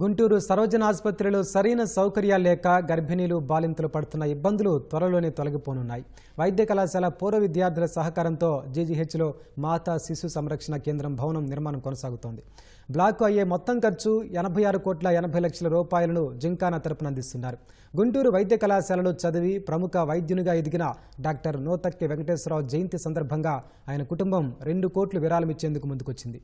గుంటూరు సరోజన ఆసుపత్రిలో సరైన సౌకర్యాలు లేక గర్భిణీలు బాలింతలు పడుతున్న ఇబ్బందులు త్వరలోనే తొలగిపోనున్నాయి వైద్య కళాశాల పూర్వ విద్యార్థుల సహకారంతో జీజీహెచ్లో మాతా శిశు సంరక్షణ కేంద్రం భవనం నిర్మాణం కొనసాగుతోంది బ్లాక్ అయ్యే మొత్తం ఖర్చు ఎనభై ఆరు కోట్ల ఎనభై లక్షల రూపాయలను జింకానా తరపున అందిస్తున్నారు గుంటూరు వైద్య కళాశాలలో చదివి ప్రముఖ వైద్యునిగా ఎదిగిన డాక్టర్ నోతక్కి వెంకటేశ్వరరావు జయంతి సందర్భంగా ఆయన కుటుంబం రెండు కోట్లు విరాళం ఇచ్చేందుకు ముందుకొచ్చింది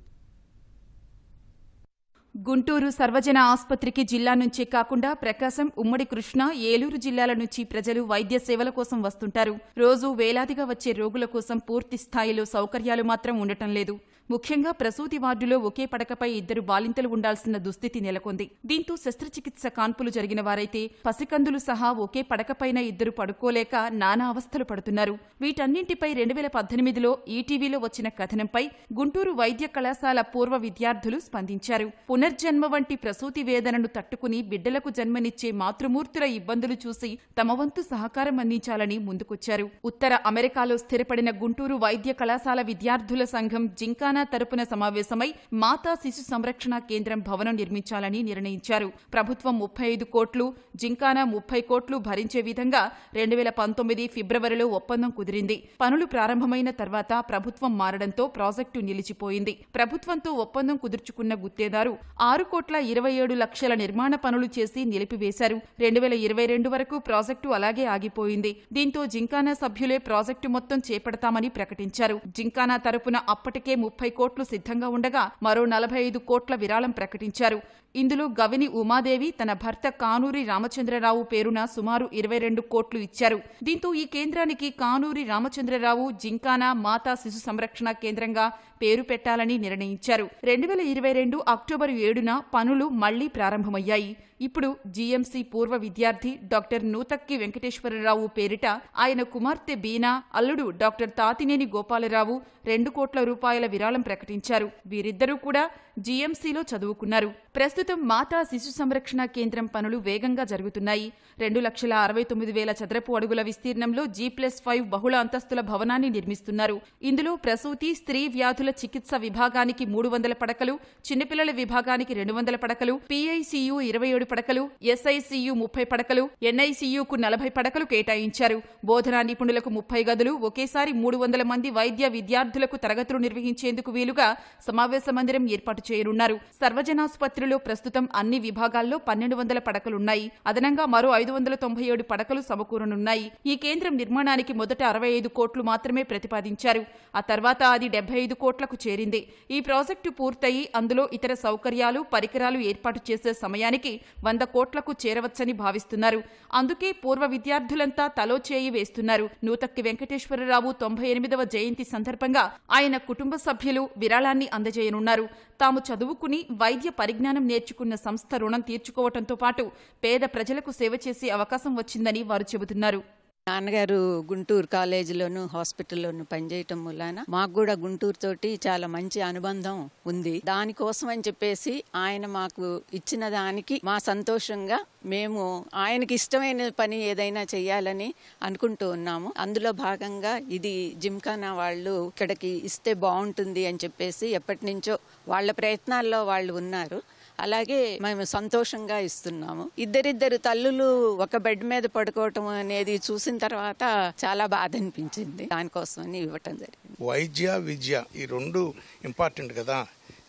గుంటూరు సర్వజన ఆసుపత్రికి జిల్లా నుంచే కాకుండా ప్రకాశం ఉమ్మడి కృష్ణ ఏలూరు జిల్లాల నుంచి ప్రజలు వైద్య సేవల కోసం వస్తుంటారు రోజు వేలాదిగా వచ్చే రోగుల కోసం పూర్తి స్థాయిలో సౌకర్యాలు మాత్రం ఉండటం లేదు ముఖ్యంగా ప్రసూతి వార్డులో ఒకే పడకపై ఇద్దరు బాలింతలు ఉండాల్సిన దుస్థితి నెలకొంది దీంతో శస్త్రచికిత్స కాన్పులు జరిగిన వారైతే పసికందులు సహా ఒకే పడకపైన ఇద్దరు పడుకోలేక నానా అవస్థలు పడుతున్నారు వీటన్నింటిపై రెండు వేల పద్దెనిమిదిలో ఈటీవీలో వచ్చిన కథనంపై గుంటూరు వైద్య కళాశాల పూర్వ విద్యార్థులు స్పందించారు పునర్జన్మ వంటి ప్రసూతి వేదనను తట్టుకుని బిడ్డలకు జన్మనిచ్చే మాతృమూర్తుల ఇబ్బందులు చూసి తమ వంతు సహకారం అందించాలని ముందుకొచ్చారు ఉత్తర అమెరికాలో స్థిరపడిన గుంటూరు వైద్య కళాశాల విద్యార్థుల సంఘం జింకానా తెలంగాణ తరపున సమావేశమై మాతా శిశు సంరక్షణ కేంద్రం భవనం నిర్మించాలని నిర్ణయించారు ప్రభుత్వం ముప్పై ఐదు కోట్లు జింకానా ముప్పై కోట్లు భరించే విధంగా రెండు వేల పంతొమ్మిది ఫిబ్రవరిలో ఒప్పందం కుదిరింది పనులు ప్రారంభమైన తర్వాత ప్రభుత్వం మారడంతో ప్రాజెక్టు నిలిచిపోయింది ప్రభుత్వంతో ఒప్పందం కుదుర్చుకున్న గుత్తేదారు ఆరు కోట్ల ఇరవై ఏడు లక్షల నిర్మాణ పనులు చేసి నిలిపివేశారు రెండు వేల ఇరవై రెండు వరకు ప్రాజెక్టు అలాగే ఆగిపోయింది దీంతో జింకానా సభ్యులే ప్రాజెక్టు మొత్తం చేపడతామని ప్రకటించారు జింకానా తరపున అప్పటికే ముప్పై నలభై కోట్లు సిద్ధంగా ఉండగా మరో నలభై ఐదు కోట్ల విరాళం ప్రకటించారు ఇందులో గవిని ఉమాదేవి తన భర్త కానూరి రామచంద్రరావు పేరున సుమారు ఇరవై రెండు కోట్లు ఇచ్చారు దీంతో ఈ కేంద్రానికి కానూరి రామచంద్రరావు జింకానా మాతా శిశు సంరక్షణ కేంద్రంగా పేరు పెట్టాలని నిర్ణయించారు రెండు వేల ఇరవై రెండు అక్టోబరు ఏడున పనులు మళ్లీ ప్రారంభమయ్యాయి ఇప్పుడు జీఎంసీ పూర్వ విద్యార్థి డాక్టర్ నూతక్కి వెంకటేశ్వరరావు పేరిట ఆయన కుమార్తె బీనా అల్లుడు డాక్టర్ తాతినేని గోపాలరావు రెండు కోట్ల రూపాయల విరాళం ప్రకటించారు వీరిద్దరూ కూడా జీఎంసీలో చదువుకున్నారు ప్రస్తుతం మాతా శిశు సంరక్షణ కేంద్రం పనులు వేగంగా జరుగుతున్నాయి రెండు లక్షల అరవై తొమ్మిది వేల చదరపు అడుగుల విస్తీర్ణంలో జీ ప్లస్ ఫైవ్ బహుళ అంతస్తుల భవనాన్ని నిర్మిస్తున్నారు ఇందులో ప్రసూతి స్త్రీ వ్యాధుల చికిత్స విభాగానికి మూడు వందల పడకలు చిన్నపిల్లల విభాగానికి రెండు వందల పడకలు పీఐసీయూ ఇరవై ఏడు పడకలు ఎస్ఐసియు ముప్పై పడకలు ఎన్ఐసియుకు నలభై పడకలు కేటాయించారు బోధనా నిపుణులకు ముప్పై గదులు ఒకేసారి మూడు వందల మంది వైద్య విద్యార్థులకు తరగతులు నిర్వహించేందుకు వీలుగా సమావేశ మందిరం ఏర్పాటు చేయనున్నారు సర్వజనాసుపత్రిలో ప్రస్తుతం అన్ని విభాగాల్లో పన్నెండు వందల పడకలున్నాయి అదనంగా మరో ఐదు వందల తొంభై ఏడు పడకలు సమకూరనున్నాయి ఈ కేంద్రం నిర్మాణానికి మొదట అరవై ఐదు కోట్లు మాత్రమే ప్రతిపాదించారు ఆ తర్వాత అది డెబ్బై ఐదు కోట్లకు చేరింది ఈ ప్రాజెక్టు పూర్తయి అందులో ఇతర సౌకర్యాలు పరికరాలు ఏర్పాటు చేసే సమయానికి వంద కోట్లకు చేరవచ్చని భావిస్తున్నారు అందుకే పూర్వ విద్యార్థులంతా తలో చేయి వేస్తున్నారు నూతక్కి వెంకటేశ్వరరావు తొంభై ఎనిమిదవ జయంతి సందర్భంగా ఆయన కుటుంబ సభ్యులు విరాళాన్ని అందజేయనున్నారు తాము చదువుకుని వైద్య పరిజ్ఞానం నేర్చుకున్న సంస్థ రుణం తీర్చుకోవడంతో పాటు పేద ప్రజలకు సేవ చేసే అవకాశం వచ్చిందని వారు చెబుతున్నారు నాన్నగారు గుంటూరు కాలేజీలోను హాస్పిటల్లోను పనిచేయటం మూలాన మాకు కూడా గుంటూరు తోటి చాలా మంచి అనుబంధం ఉంది దానికోసం అని చెప్పేసి ఆయన మాకు ఇచ్చిన దానికి మా సంతోషంగా మేము ఆయనకి ఇష్టమైన పని ఏదైనా చేయాలని అనుకుంటూ ఉన్నాము అందులో భాగంగా ఇది జిమ్ఖానా వాళ్ళు ఇక్కడికి ఇస్తే బాగుంటుంది అని చెప్పేసి ఎప్పటి నుంచో వాళ్ళ ప్రయత్నాల్లో వాళ్ళు ఉన్నారు అలాగే మేము సంతోషంగా ఇస్తున్నాము ఇద్దరిద్దరు తల్లులు ఒక బెడ్ మీద పడుకోవటం అనేది చూసిన తర్వాత చాలా బాధ అనిపించింది దానికోసం ఇవ్వటం జరిగింది వైద్య విద్య ఈ రెండు ఇంపార్టెంట్ కదా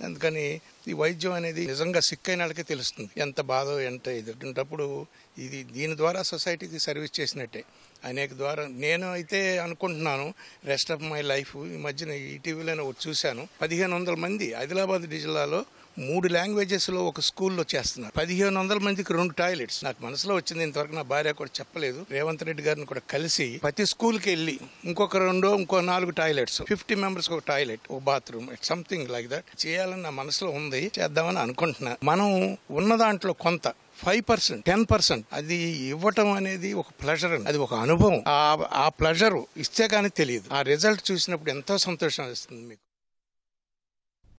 అందుకని ఈ వైద్యం అనేది నిజంగా సిక్ అయిన వాళ్ళకే తెలుస్తుంది ఎంత బాధ ఎంత ఇది ఇది దీని ద్వారా సొసైటీకి సర్వీస్ చేసినట్టే అనేక ద్వారా నేను అయితే అనుకుంటున్నాను రెస్ట్ ఆఫ్ మై లైఫ్ ఈ మధ్యన ఈటీవీలోనే చూశాను పదిహేను వందల మంది ఆదిలాబాద్ జిల్లాలో మూడు లాంగ్వేజెస్లో ఒక స్కూల్లో చేస్తున్నారు పదిహేను వందల మందికి రెండు టాయిలెట్స్ నాకు మనసులో వచ్చింది ఇంతవరకు నా భార్య కూడా చెప్పలేదు రేవంత్ రెడ్డి గారిని కూడా కలిసి ప్రతి స్కూల్కి వెళ్ళి ఇంకొక రెండో ఇంకో నాలుగు టాయిలెట్స్ ఫిఫ్టీ మెంబర్స్ ఒక టాయిలెట్ ఒక బాత్రూమ్ సంథింగ్ లైక్ దట్ చేయాలని నా మనసులో ఉంది చేద్దామని అనుకుంటున్నా మనం ఉన్న దాంట్లో కొంత ఫైవ్ పర్సెంట్ టెన్ పర్సెంట్ అది ఇవ్వటం అనేది ఒక ప్లెజర్ అది ఒక అనుభవం ఆ ప్లెజర్ ఇస్తే కానీ తెలియదు ఆ రిజల్ట్ చూసినప్పుడు ఎంతో సంతోషం ఇస్తుంది మీకు